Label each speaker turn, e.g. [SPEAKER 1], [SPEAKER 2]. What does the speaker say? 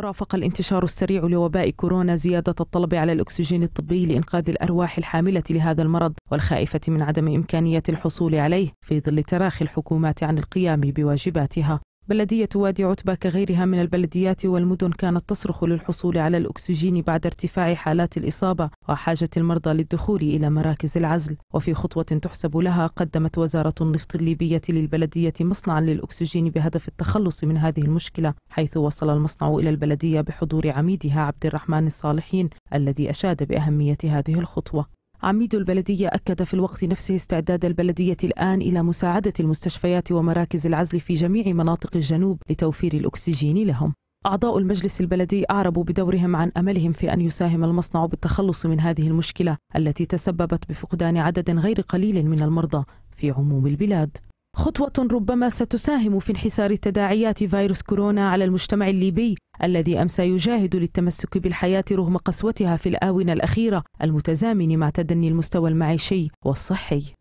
[SPEAKER 1] رافق الانتشار السريع لوباء كورونا زيادة الطلب على الأكسجين الطبي لإنقاذ الأرواح الحاملة لهذا المرض والخائفة من عدم إمكانية الحصول عليه في ظل تراخي الحكومات عن القيام بواجباتها بلدية وادي عتبة كغيرها من البلديات والمدن كانت تصرخ للحصول على الأكسجين بعد ارتفاع حالات الإصابة وحاجة المرضى للدخول إلى مراكز العزل وفي خطوة تحسب لها قدمت وزارة النفط الليبية للبلدية مصنعا للأكسجين بهدف التخلص من هذه المشكلة حيث وصل المصنع إلى البلدية بحضور عميدها عبد الرحمن الصالحين الذي أشاد بأهمية هذه الخطوة عميد البلدية أكد في الوقت نفسه استعداد البلدية الآن إلى مساعدة المستشفيات ومراكز العزل في جميع مناطق الجنوب لتوفير الأكسجين لهم أعضاء المجلس البلدي أعربوا بدورهم عن أملهم في أن يساهم المصنع بالتخلص من هذه المشكلة التي تسببت بفقدان عدد غير قليل من المرضى في عموم البلاد خطوة ربما ستساهم في انحسار تداعيات فيروس كورونا على المجتمع الليبي الذي أمس يجاهد للتمسك بالحياة رغم قسوتها في الآونة الأخيرة المتزامن مع تدني المستوى المعيشي والصحي